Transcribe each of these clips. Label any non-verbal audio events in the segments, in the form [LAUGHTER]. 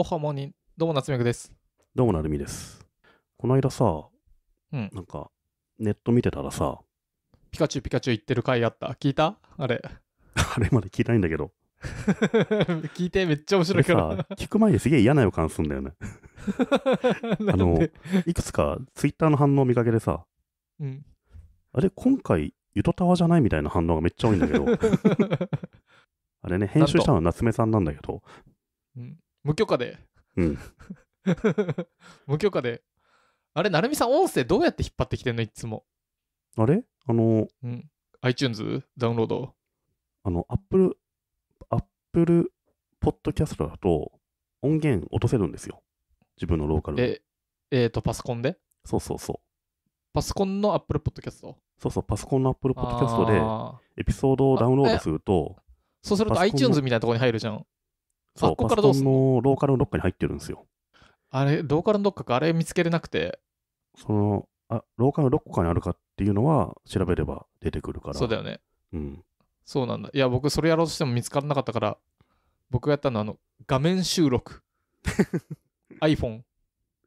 おはもに、どうも夏目くです。どうもなるみです。この間さ、うん、なんか、ネット見てたらさ、ピカチュウピカチュウ言ってる回あった。聞いたあれ。[LAUGHS] あれまで聞いたいんだけど。[LAUGHS] 聞いて、めっちゃ面白いから。聞く前ですげえ嫌な予感すんだよね。[LAUGHS] あの、いくつかツイッターの反応を見かけてさ、うん、あれ、今回、ゆとたわじゃないみたいな反応がめっちゃ多いんだけど。あれね、編集したのは夏目さんなんだけど、うん、無許可で。うん。[LAUGHS] 無許可で。あれ、成美さん、音声どうやって引っ張ってきてんのいつも。あれあの、うん、iTunes ダウンロード。あの、Apple、Apple Podcast だと音源落とせるんですよ。自分のローカルで。えっ、ー、と、パソコンでそうそうそう。パソコンの Apple Podcast? そうそう、パソコンの Apple Podcast でエピソードをダウンロードすると、そうすると iTunes みたいなところに入るじゃん。そう、こからどうすんのローカルのどっかに入ってるんですよ。あれ、ローカルのどっかか、あれ見つけれなくて。その、あローカルのどこかにあるかっていうのは、調べれば出てくるから。そうだよね。うん。そうなんだ。いや、僕、それやろうとしても見つからなかったから、僕がやったのは、あの、画面収録。[LAUGHS] iPhone。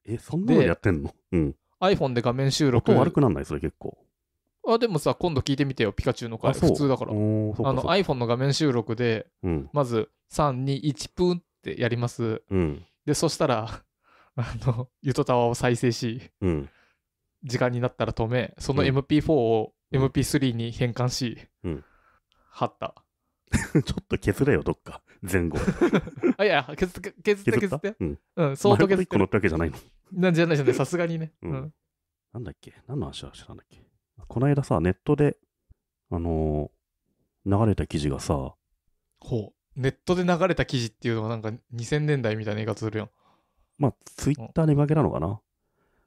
え、そんなのやってんのうん。iPhone で画面収録。音悪くなんないそれ結構。あでもさ今度聞いてみてよピカチュウの回普通だからあの iPhone の画面収録で、うん、まず321分ってやります、うん、でそしたら [LAUGHS] あのゆとたわを再生し、うん、時間になったら止めその MP4 を MP3 に変換し、うん、貼った [LAUGHS] ちょっと削れよどっか前後 [LAUGHS] あいや削って削って削ってうん、相当削って1個乗ったけじゃないのなんじゃないじゃないさすがにね、うんなんだっけ何の話は知らんだっけこの間さ、ネットで、あのー、流れた記事がさ、ほう。ネットで流れた記事っていうのがなんか2000年代みたいな言い方するやん。まあ、ツイッターに負けなのかな。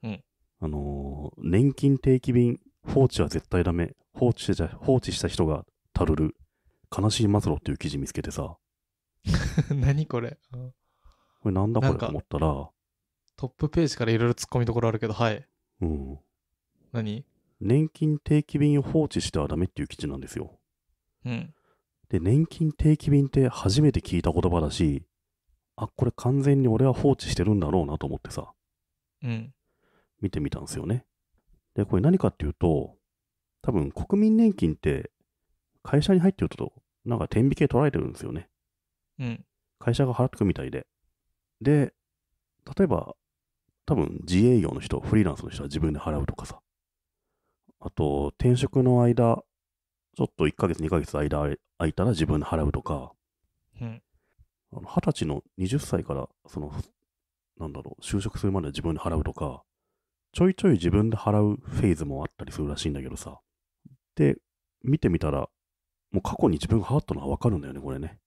うん。あのー、年金定期便、放置は絶対ダメ。放置して放置した人がたるる。悲しい末路っていう記事見つけてさ。[LAUGHS] 何これ。うん、これなんだこれと思ったら。トップページからいろいろ突っ込みどころあるけど、はい。うん。何年金定期便を放置してはダメっていう記事なんですよ。うん。で、年金定期便って初めて聞いた言葉だし、あ、これ完全に俺は放置してるんだろうなと思ってさ、うん。見てみたんですよね。で、これ何かっていうと、多分国民年金って会社に入ってると、なんか天引き取られてるんですよね。うん。会社が払ってくみたいで。で、例えば、多分自営業の人、フリーランスの人は自分で払うとかさ、あと、転職の間、ちょっと1ヶ月、2ヶ月間空いたら自分で払うとか、うん、20歳の20歳から、その、なんだろう、就職するまで自分で払うとか、ちょいちょい自分で払うフェーズもあったりするらしいんだけどさ。で、見てみたら、もう過去に自分が払ったのはわかるんだよね、これね。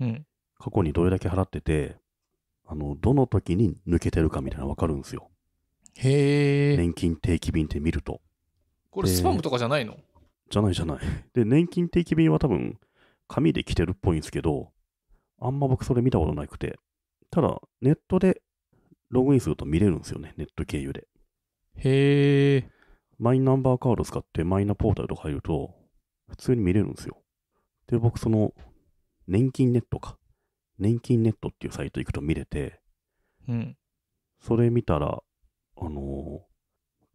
うん。過去にどれだけ払ってて、あの、どの時に抜けてるかみたいなのわかるんですよ。へえ。年金定期便って見ると。これスパムとかじゃないのじゃないじゃない。で、年金定期便は多分、紙で来てるっぽいんですけど、あんま僕それ見たことなくて、ただ、ネットでログインすると見れるんですよね、ネット経由で。へえ。マイナンバーカード使ってマイナポータルとか入ると、普通に見れるんですよ。で、僕その、年金ネットか。年金ネットっていうサイト行くと見れて、うん。それ見たら、あのー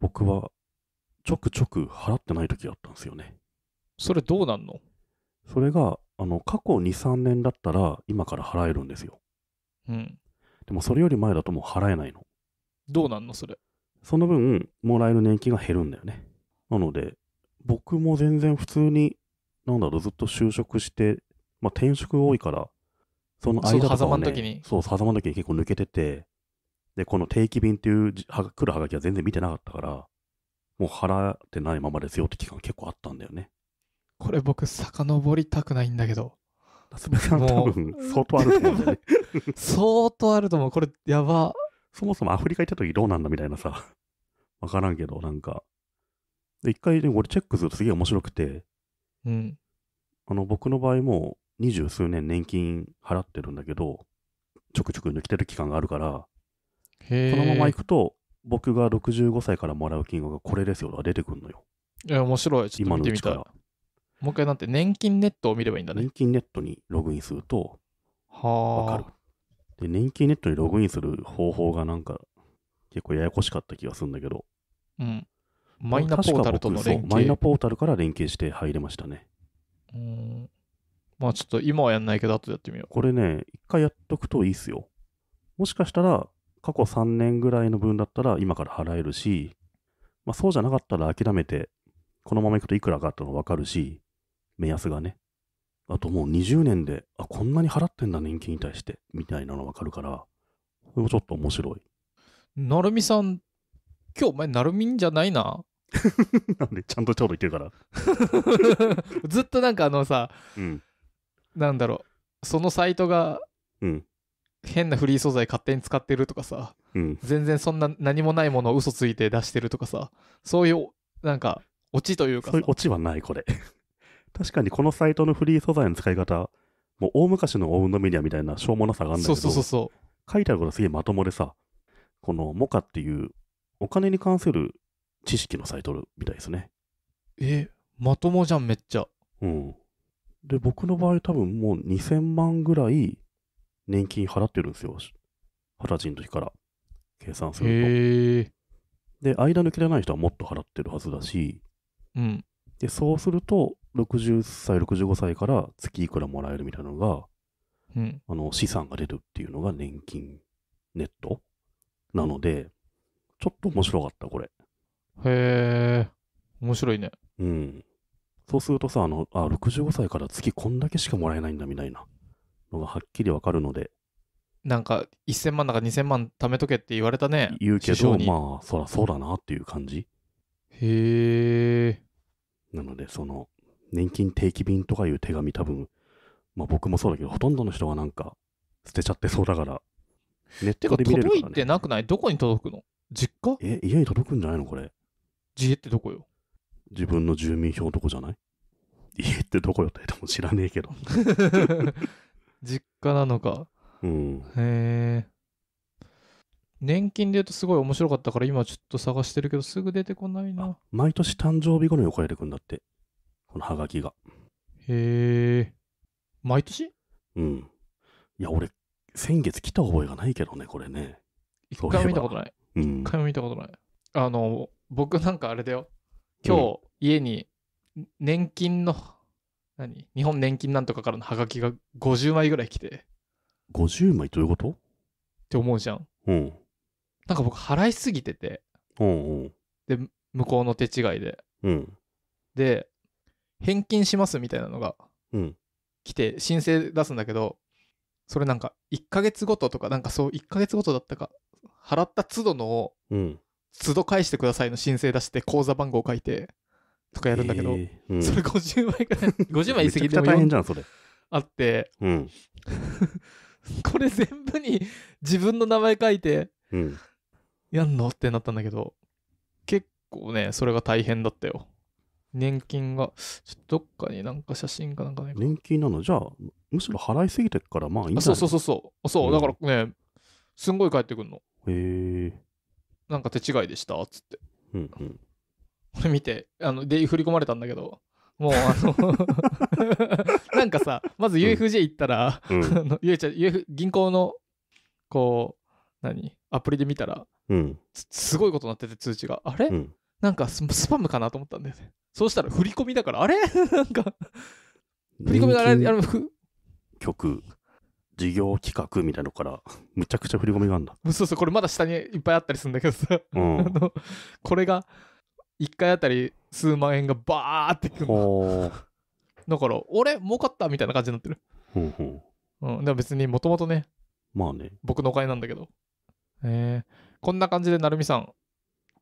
僕はちょくちょく払ってない時があったんですよね。それどうなんのそれが、あの、過去2、3年だったら、今から払えるんですよ。うん。でも、それより前だともう払えないの。どうなんのそれ。その分、もらえる年金が減るんだよね。なので、僕も全然普通に、なんだろう、ずっと就職して、まあ、転職多いから、その間とかは、ね、狭間の時に。そう、狭間の時に結構抜けてて、で、この定期便っていう来るはがきは全然見てなかったから、もう払ってないままですよって期間結構あったんだよね。これ僕、遡りたくないんだけど。夏目さん多分、相当あると思うんだよね。[LAUGHS] 相当あると思う。これ、やば。そもそもアフリカ行った時どうなんだみたいなさ。わからんけど、なんか。で、一回ね、俺チェックするとすげえ面白くて。うん。あの、僕の場合も、二十数年年金払ってるんだけど、ちょくちょく抜きてる期間があるから、そのまま行くと、僕が65歳からもらう金額がこれですよと出てくるのよ。いや、面白い。ちょっと今見のてうみたら。もう一回なんて、年金ネットを見ればいいんだね。年金ネットにログインするとわかはるあ。。で、年金ネットにログインする方法がなんか結構ややこしかった気がするんだけど。うん。マイナポータルとのか連僕そうマイナ。ポータルから連携して入れましたね。うん。まあちょっと今はやんないけど、後でやってみよう。これね、一回やっとくといいっすよ。もしかしたら、過去3年ぐらいの分だったら今から払えるし、まあ、そうじゃなかったら諦めて、このままいくといくらかってのわかるし、目安がね。あともう20年で、あ、こんなに払ってんだ、年金に対して、みたいなのわかるから、これもちょっと面白い。なるみさん、今日お前なるみんじゃないな。[LAUGHS] なんで、ちゃんとちょうど言ってるから。[LAUGHS] ずっとなんかあのさ、うん、なんだろう、そのサイトが、うん、変なフリー素材勝手に使ってるとかさ、うん、全然そんな何もないものを嘘ついて出してるとかさそういうなんかオチというかそういうオチはないこれ [LAUGHS] 確かにこのサイトのフリー素材の使い方もう大昔のオウンドメディアみたいなしょうもなさがあるんだけどそうそうそう書いてあることすげえまともでさこのモカっていうお金に関する知識のサイトみたいですねえまともじゃんめっちゃうんで僕の場合多分もう2000万ぐらい年金払ってるんですよ。二十歳の時から計算すると。で、間抜けじゃない人はもっと払ってるはずだし、うん、でそうすると、60歳、65歳から月いくらもらえるみたいなのが、うん、あの資産が出るっていうのが年金ネットなので、ちょっと面白かった、これ。へえ、面白いね。うん。そうするとさ、あの、あ、65歳から月こんだけしかもらえないんだみたいな。のがはっきりわかるので。なんか1000万だか2000万貯めとけって言われたね。言うけど、まあ、そらそうだなっていう感じ。へえ。なので、その、年金定期便とかいう手紙多分、まあ僕もそうだけど、ほとんどの人がなんか捨てちゃってそうだから、ネットで見れるから、ね、て届いてなくないどこに届くの実家え、家に届くんじゃないのこれ。自衛ってどこよ自分の住民票とこじゃない家ってどこよって、も知らねえけど。[LAUGHS] 実家なのか。うん、へえ。年金で言うとすごい面白かったから今ちょっと探してるけどすぐ出てこないな。毎年誕生日頃に送られてくんだって。このハガキが。へえ。毎年うん。いや、俺、先月来た覚えがないけどね、これね。一回も見たことない。一、うん、回も見たことない。あの、僕なんかあれだよ。今日、家に年金の何日本年金なんとかからのハガキが50枚ぐらい来て。50枚どういうことって思うじゃん。うん。なんか僕払いすぎてて。うんうん。で、向こうの手違いで。うん。で、返金しますみたいなのが、うん。来て申請出すんだけど、それなんか1ヶ月ごととか、なんかそう1ヶ月ごとだったか、払った都度のを、うん。都度返してくださいの申請出して口座番号書いて、とかやるんだけど、えーうん、それ50枚ぐらい、50 [LAUGHS] 枚いすぎ。も大変じゃん、それ。あって、うん、[LAUGHS] これ全部に自分の名前書いて、やんのってなったんだけど、結構ね、それが大変だったよ。年金が、ちょどっかになんか写真かなんかね。年金なのじゃあ、むしろ払いすぎてからまあいいんじゃないそうそうそう。そう、だからね、すんごい返ってくんの。へえなんか手違いでしたっつって。うんうん。俺見てあので振り込まれたんだけどもうあの [LAUGHS] なんかさまず UFJ 行ったら、うん、あのゆえちゃん、UF、銀行のこう何アプリで見たら、うん、すごいことになってて通知があれ、うん、なんかスパムかなと思ったんだよねそうしたら振り込みだからあれ [LAUGHS] なんか振り込みがあれあの曲事業企画みたいなのからむちゃくちゃ振り込みがあるんだそうそうこれまだ下にいっぱいあったりするんだけどさ、うん、これが1回あたり数万円がバーってくるだから、俺、儲かったみたいな感じになってる。ほうほう。うん、でも別にもともとね、まあね。僕のお金なんだけど。えー、こんな感じで、成美さん、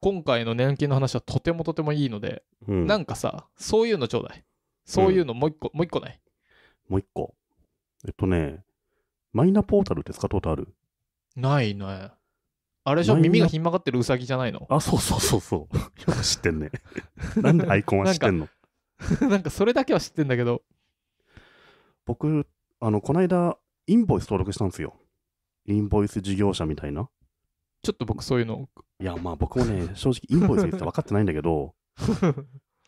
今回の年金の話はとてもとてもいいので、うん、なんかさ、そういうのちょうだい。そういうのもう一個、うん、もう一個ないもう一個。えっとね、マイナポータルって使ったことあるないね。あれでしょ耳がひん曲がってるウサギじゃないのあ、そうそうそうそう。よく知ってんね。[LAUGHS] なんでアイコンは知ってんの [LAUGHS] なんかそれだけは知ってんだけど。僕、あの、この間、インボイス登録したんですよ。インボイス事業者みたいな。ちょっと僕そういうの。いや、まあ僕もね、[LAUGHS] 正直インボイスって分かってないんだけど、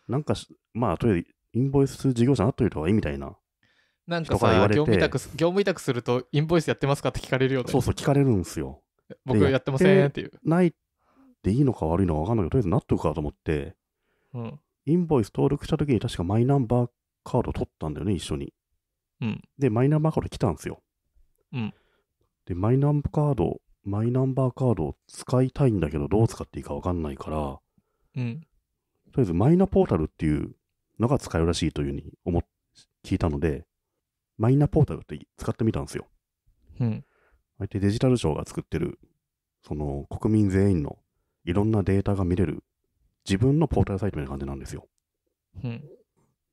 なんか、まあとりあえずインボイス事業者なっといた方がいいみたいな。なんかさ、業務委託業務委託するとインボイスやってますかって聞かれるよね。そうそう、聞かれるんですよ。僕やってませんっていう。ないっていいのか悪いのか分かんないけど、とりあえずなっとくかと思って、うん、インボイス登録した時に確かマイナンバーカード取ったんだよね、一緒に。うん、で、マイナンバーカード来たんですよ。うん、で、マイナンバーカード、マイナンバーカードを使いたいんだけど、どう使っていいか分かんないから、うん、とりあえずマイナポータルっていうのが使えるらしいというふうに思聞いたので、マイナポータルって使ってみたんですよ。うん、相手デジタル庁が作ってる、その国民全員のいろんなデータが見れる、自分のポータルサイトみたいな感じなんですよ。うん、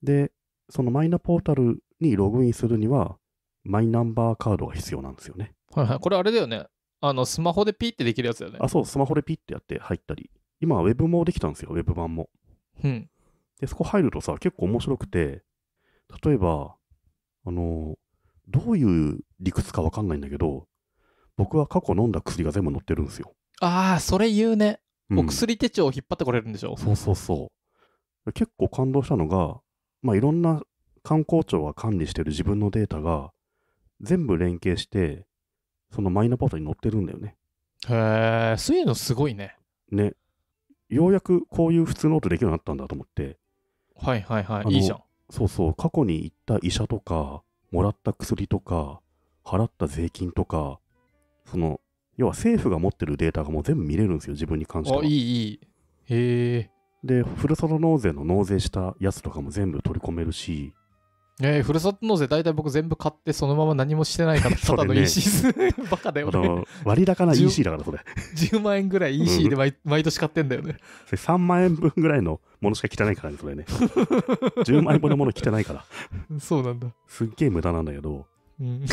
で、そのマイナポータルにログインするには、マイナンバーカードが必要なんですよね。はいはい。これあれだよね。あの、スマホでピッてできるやつだよね。あ、そう、スマホでピッてやって入ったり。今は Web もできたんですよ、Web 版も。うん。で、そこ入るとさ、結構面白くて、例えば、あの、どういう理屈かわかんないんだけど、僕は過去飲んだ薬が全部載ってるんですよ。ああ、それ言うね。うん、お薬手帳を引っ張ってこれるんでしょ。そうそうそう。結構感動したのが、まあ、いろんな観光庁が管理してる自分のデータが、全部連携して、そのマイナポータルに載ってるんだよね。へえ、そういうのすごいね。ね。ようやくこういう普通の音できるようになったんだと思って。はいはいはい、いいじゃん。そうそう、過去に行った医者とか、もらった薬とか、払った税金とか、その要は政府が持ってるデータがもう全部見れるんですよ自分に関してはあいいいいへえでふるさと納税の納税したやつとかも全部取り込めるしえー、ふるさと納税大体僕全部買ってそのまま何もしてないから [LAUGHS] ただの EC [LAUGHS] バカだよね割高な EC だからそれ 10, 10万円ぐらい EC で毎うん、[LAUGHS] 毎年買ってんだよねそれ3万円分ぐらいのものしか汚いからねそれね10万円分のもの汚いからそうなんだすっげえ無駄なんだけど、うん、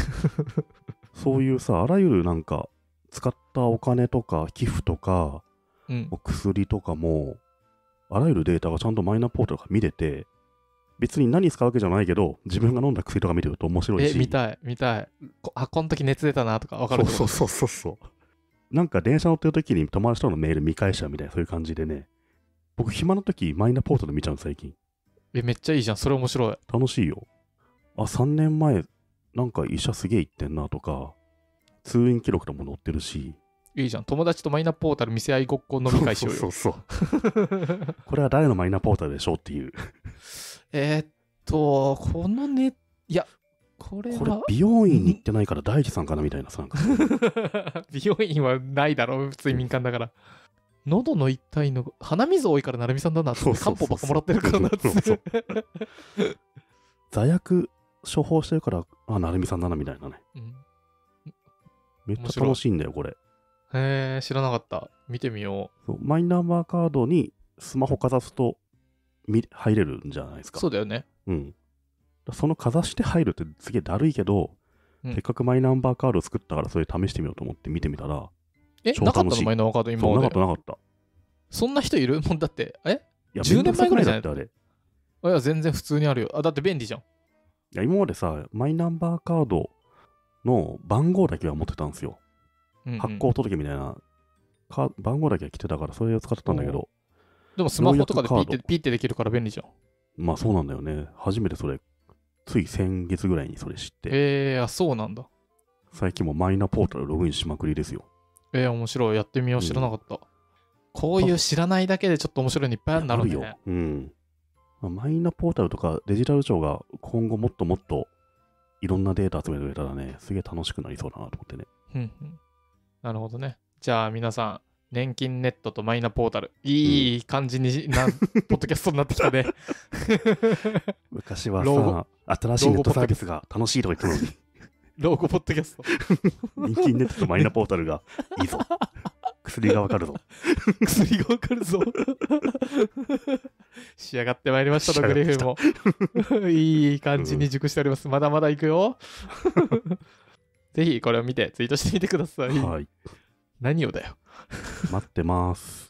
そういうさあらゆるなんか使ったお金とか寄付とか、うん、薬とかもあらゆるデータがちゃんとマイナポートとが見れて別に何使うわけじゃないけど自分が飲んだ薬とか見てると面白いしえ見たい見たいこあこの時熱出たなとか分かるそうそうそうそうなんか電車乗ってる時に友達とのメール見返しちゃうみたいなそういう感じでね僕暇な時マイナポートで見ちゃう最近えめっちゃいいじゃんそれ面白い楽しいよあ3年前なんか医者すげえ行ってんなとか、通院記録とも載ってるし。いいじゃん。友達とマイナポータル見せ合いごっこ飲み会しようよ。そうそうそう [LAUGHS] これは誰のマイナポータルでしょうっていう。えっと、このね、いや、これは。これ美容院に行ってないから大地さんかなみたいなさ。な [LAUGHS] 美容院はないだろう、普通に民間だから。喉の痛いの鼻水多いから成美さんだなって、漢方ばっかもらってるからなって。[LAUGHS] 座薬処方してるから、あ、成美さんだなみたいなね。うん、めっちゃ楽しいんだよ、これ。へえ、知らなかった。見てみようそう。マイナンバーカードにスマホかざすと見入れるんじゃないですか。そうだよね。うん。そのかざして入るってすげえだるいけど、うん、せっかくマイナンバーカード作ったからそれ試してみようと思って見てみたら、え、なかったのマイナンバーカード今まで。なかったなかった。そんな人いるもんだって、え ?10 年前ぐらいゃないあれ。いや、全然普通にあるよ。あ、だって便利じゃん。いや今までさ、マイナンバーカードの番号だけは持ってたんですよ。うんうん発行届みたいなか番号だけは来てたから、それを使ってたんだけど、でもスマホとかでピッてピッてできるから便利じゃん。まあそうなんだよね。初めてそれ、つい先月ぐらいにそれ知って、ええー、あ、そうなんだ。最近もマイナポータルログインしまくりですよ。ええー、面白い。やってみよう。知らなかった。こういう知らないだけでちょっと面白いのいっぱいあるんだろうね。よ。うん。マイナポータルとかデジタル庁が今後もっともっといろんなデータ集めてくれたらね、すげえ楽しくなりそうだなと思ってね。うんうん、なるほどね。じゃあ皆さん、年金ネットとマイナポータル、いい感じにうん、ポッドキャストになってきたね。[LAUGHS] 昔はさ、新しいネットサービスが楽しいとか言ってたのに。老後ポッドキャスト。[LAUGHS] 年金ネットとマイナポータルがいいぞ。[LAUGHS] 薬がわかるぞ。薬がわかるぞ。仕上がってまいりましたと、グリフも。[LAUGHS] いい感じに熟しております。まだまだいくよ。[LAUGHS] ぜひこれを見てツイートしてみてください。はい、何をだよ。待ってます。